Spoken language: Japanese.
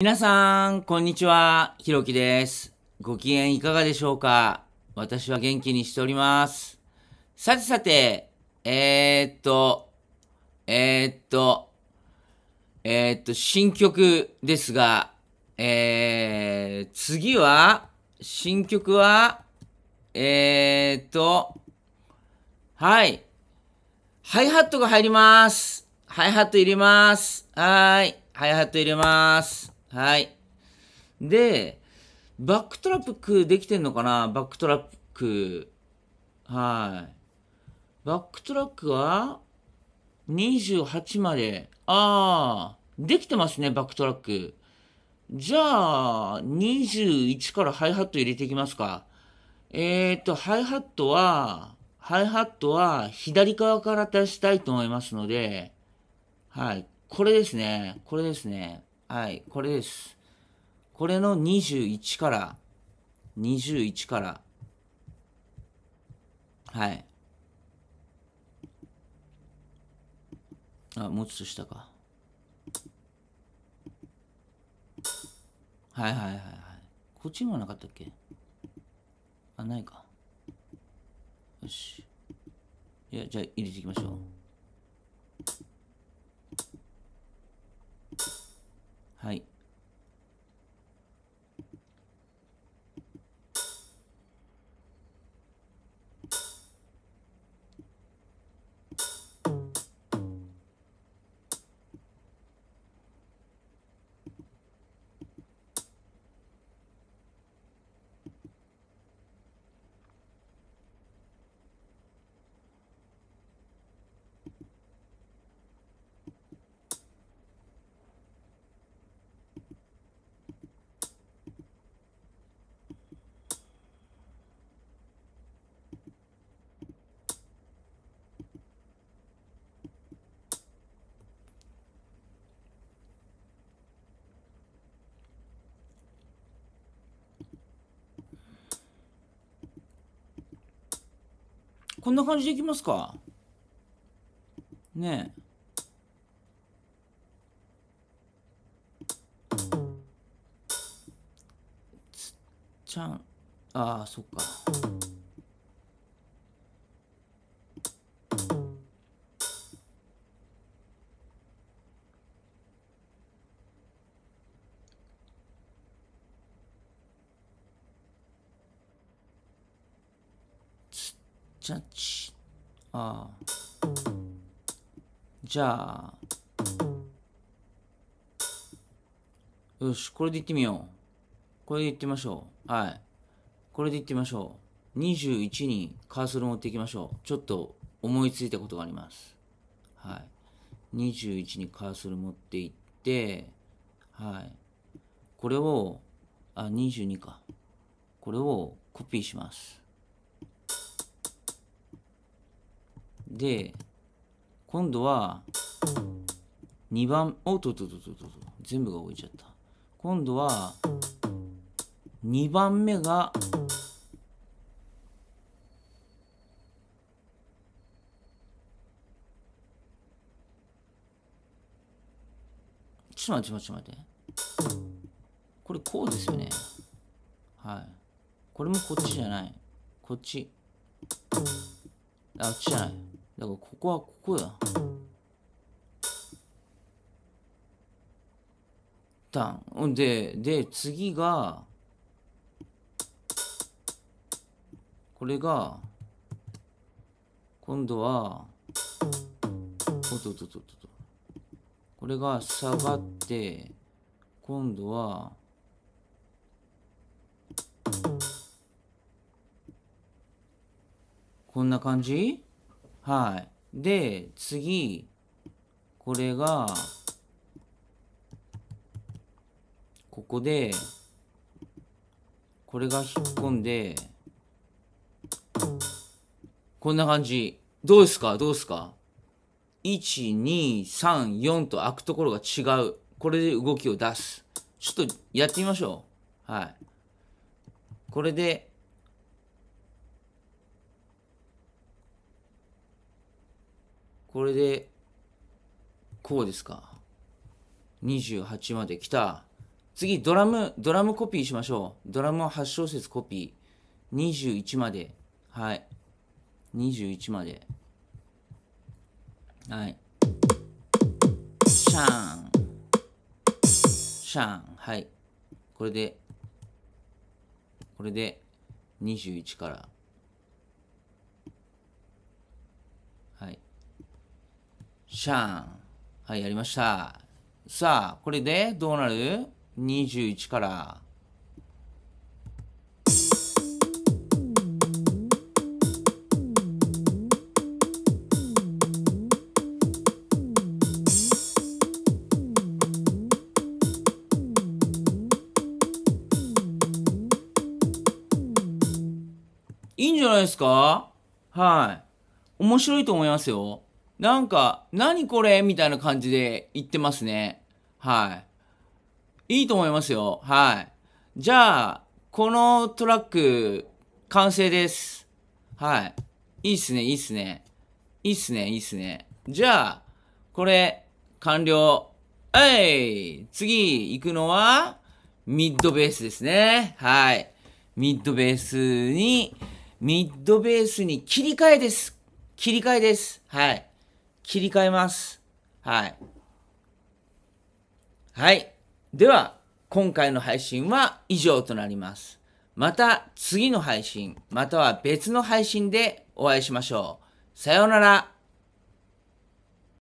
皆さん、こんにちは。ひろきです。ご機嫌いかがでしょうか私は元気にしております。さてさて、えー、っと、えー、っと、えー、っと、新曲ですが、えー、次は、新曲は、えっと、はい。ハイハットが入ります。ハイハット入れます。はーい。ハイハット入れます。はい。で、バックトラップできてんのかなバックトラック。はい。バックトラックは28まで。ああ、できてますね、バックトラック。じゃあ、21からハイハット入れていきますか。えーと、ハイハットは、ハイハットは左側から出したいと思いますので、はい。これですね。これですね。はい、これです。これの21から、21から、はい。あ、もうちょっとか。はいはいはいはい。こっちにもなかったっけあ、ないか。よし。いや、じゃあ入れていきましょう。はい。こんな感じでいきますか。ねえ。つっちゃん、ああ、そっか。じゃチあじゃあよしこれでいってみようこれでいってみましょうはいこれでいってみましょう21にカーソル持っていきましょうちょっと思いついたことがありますはい21にカーソル持っていってはいこれをあ22かこれをコピーしますで、今度は、2番、おっとっとっとっと全部が置いちゃった。今度は、2番目が、ちょっと待って、ちょっと待って。これこうですよね。はい。これもこっちじゃない。こっち。あ、こっちじゃない。だからここはここや。タン。で、で、次が、これが、今度は、おっとっとっとっと。これが下がって、今度は、こんな感じはい。で、次、これが、ここで、これが引っ込んで、こんな感じ。どうですかどうですか ?1、2、3、4と開くところが違う。これで動きを出す。ちょっとやってみましょう。はい。これでこれで、こうですか。28まで来た。次、ドラム、ドラムコピーしましょう。ドラムは8小節コピー。21まで。はい。21まで。はい。シャーン。シャーン。はい。これで、これで、21から。シャン。はい、やりました。さあ、これでどうなる ?21 から。いいんじゃないですかはい。面白いと思いますよ。なんか、何これみたいな感じで言ってますね。はい。いいと思いますよ。はい。じゃあ、このトラック、完成です。はい。いいっすね、いいっすね。いいっすね、いいっすね。じゃあ、これ、完了。えい次、行くのは、ミッドベースですね。はい。ミッドベースに、ミッドベースに切り替えです。切り替えです。はい。切り替えます。はい。はい。では、今回の配信は以上となります。また次の配信、または別の配信でお会いしましょう。さようなら。